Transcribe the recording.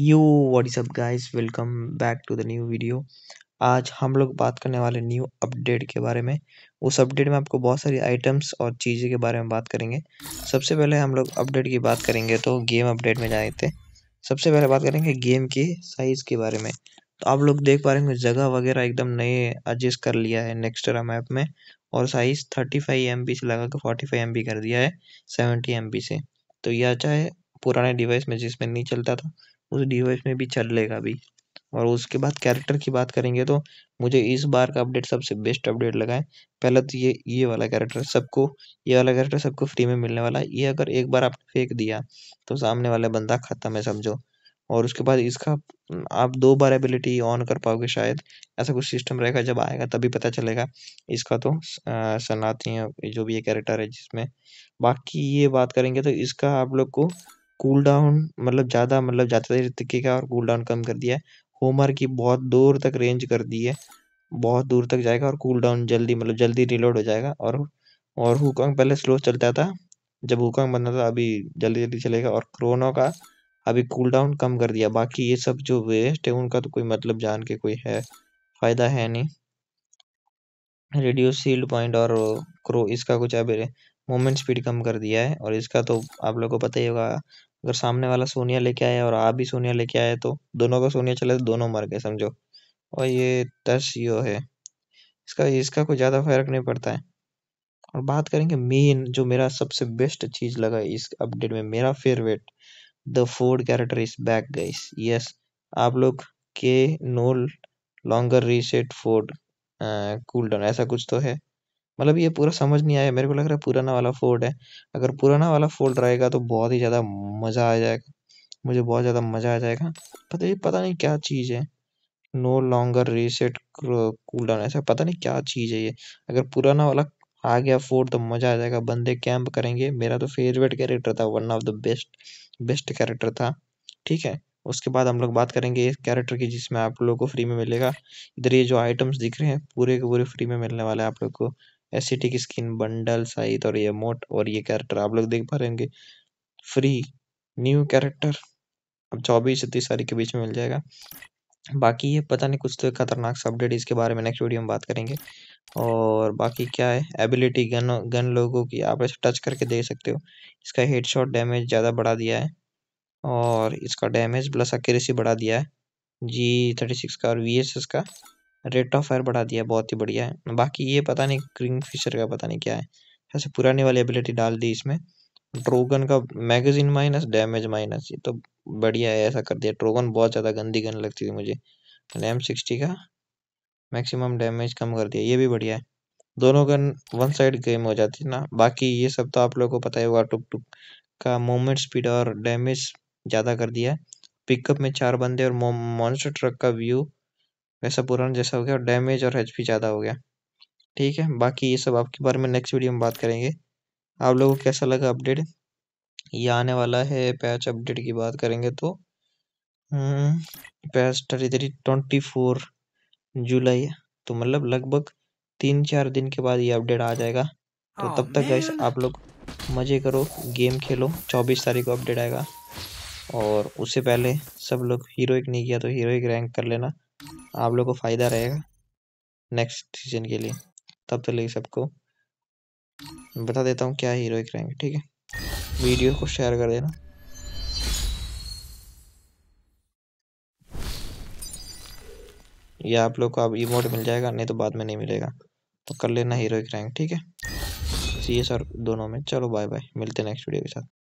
yo what is up guys welcome back to the new video आज हम लोग बात करने वाले न्यू अपडेट के बारे में उस अपडेट में आपको बहुत सारी आइटम्स और चीज़ें के बारे में बात करेंगे सबसे पहले हम लोग अपडेट की बात करेंगे तो गेम अपडेट में जाए थे सबसे पहले बात करेंगे गेम के साइज़ के बारे में तो आप लोग देख पा रहे हैं जगह वगैरह एकदम नए एडजस्ट कर लिया है नेक्स्टरा मैप में और size thirty five M B से लगा कर फोर्टी फाइव एम बी कर दिया है सेवेंटी एम बी से तो यह अच्छा है पुराने डिवाइस में जिसमें नहीं चलता था उस डिवाइस में भी चल लेगा अभी और उसके बाद कैरेक्टर की बात करेंगे तो मुझे इस बार का अपडेट सबसे बेस्ट अपडेट लगा है पहला तो ये ये वाला कैरेक्टर सबको ये वाला कैरेक्टर सबको फ्री में मिलने वाला है ये अगर एक बार आपने फेंक दिया तो सामने वाला बंदा ख़त्म है समझो और उसके बाद इसका आप दो बार एबिलिटी ऑन कर पाओगे शायद ऐसा कुछ सिस्टम रहेगा जब आएगा तभी पता चलेगा इसका तो सनाती जो भी ये कैरेक्टर है जिसमें बाकी ये बात करेंगे तो इसका आप लोग को कूल डाउन मतलब ज़्यादा मतलब ज़्यादा देर तक का और कूल डाउन कम कर दिया है होमर की बहुत दूर तक रेंज कर दी है बहुत दूर तक जाएगा और कूल डाउन जल्दी मतलब जल्दी रिलोड हो जाएगा और और हुकांग पहले स्लो चलता था जब हुकांग बनता था अभी जल्दी जल्दी चलेगा और क्रोनो का अभी कूल डाउन कम कर दिया बाकी ये सब जो वेस्ट है उनका तो कोई मतलब जान के कोई है फ़ायदा है नहीं रिड्यूस सील्ड पॉइंट और क्रो इसका कुछ अब मोमेंट स्पीड कम कर दिया है और इसका तो आप लोगों को पता ही होगा अगर सामने वाला सोनिया लेके आया और आप भी सोनिया लेके आए तो दोनों का सोनिया चले तो दोनों मर गए समझो और ये तस यो है इसका इसका कोई ज़्यादा फर्क नहीं पड़ता है और बात करेंगे मेन जो मेरा सबसे बेस्ट चीज़ लगा इस अपडेट में मेरा favourite the Ford character is back guys yes आप लोग के no longer reset Ford cool down ऐसा कुछ तो है मतलब ये पूरा समझ नहीं आया मेरे को लग रहा है पुराना वाला फोर्ड है अगर पुराना वाला फोर्ड रहेगा तो बहुत ही ज़्यादा मज़ा आ जाएगा मुझे बहुत ज़्यादा मज़ा आ जाएगा पता नहीं पता नहीं क्या चीज़ है no longer reset cool down ऐसा पता नहीं क्या चीज़ है ये अगर पुराना वाला आ गया फोर्ड तो मज़ा आ जाएगा बंदे कैंप करेंगे मेरा तो फेवरेट कैरेक्टर था one of the best best character था ठीक है उसके बाद हम लोग बात करेंगे इस कैरेक्टर की जिसमें आप लोगों को फ्री में मिलेगा इधर ये जो आइटम्स दिख रहे हैं पूरे के पूरे फ्री में मिलने वाले हैं आप लोग को एसिटिक स्किन बंडल साइथ और ये मोट और ये कैरेक्टर आप लोग देख पा रहे होंगे फ्री न्यू कैरेक्टर अब चौबीस छत्तीस तारीख के बीच में मिल जाएगा बाकी ये पता नहीं कुछ तो खतरनाक सा अपडेट इसके बारे में नेक्स्ट वीडियो में बात करेंगे और बाकी क्या है एबिलिटी गन गन लोगों की आप ऐसे टच करके देख सकते हो इसका हेडशॉट डैमेज ज़्यादा बढ़ा दिया है और इसका डैमेज प्लस एक्यूरेसी बढ़ा दिया है जी थर्टी सिक्स का और वी एस एस का रेट ऑफ फायर बढ़ा दिया बहुत ही बढ़िया है बाकी ये पता नहीं क्रिंग फिशर का पता नहीं क्या है ऐसे पुराने वाली एबिलिटी डाल दी इसमें ट्रोगन का मैगजीन माइनस डैमेज माइनस ये तो बढ़िया है ऐसा कर दिया ट्रोगन बहुत ज़्यादा गंदी गन लगती थी मुझे एम सिक्सटी का मैक्सिमम डैमेज कम कर दिया ये भी बढ़िया है दोनों गन वन साइड गेम हो जाती है ना बाकी ये सब तो आप लोगों को पता ही होगा टुक टुक का मोमेंट स्पीड और डैमेज ज़्यादा कर दिया है पिकअप में चार बंदे और मॉन्स्टर ट्रक का व्यू वैसा पुराना जैसा हो गया और डैमेज और एच ज़्यादा हो गया ठीक है बाकी ये सब आपके बारे में नेक्स्ट वीडियो में बात करेंगे आप लोगों को कैसा लगा अपडेट ये आने वाला है पैच अपडेट की बात करेंगे तो patch thirty three twenty four जुलाई तो मतलब लगभग तीन चार दिन के बाद ये अपडेट आ जाएगा तो oh, तब तक गैस आप लोग मज़े करो गेम खेलो चौबीस तारीख को अपडेट आएगा और उससे पहले सब लोग हीरोइक नहीं किया तो हीरोइक रैंक कर लेना आप लोगों को फ़ायदा रहेगा नेक्स्ट सीजन के लिए तब तक लिए सबको बता देता हूँ क्या हीरोइक रहेंगे ठीक है वीडियो को शेयर कर देना या आप लोग को अब इमोट मिल जाएगा नहीं तो बाद में नहीं मिलेगा तो कर लेना हीरोइक रैंक ठीक है सी एस और दोनों में चलो बाय बाय मिलते हैं नेक्स्ट वीडियो के साथ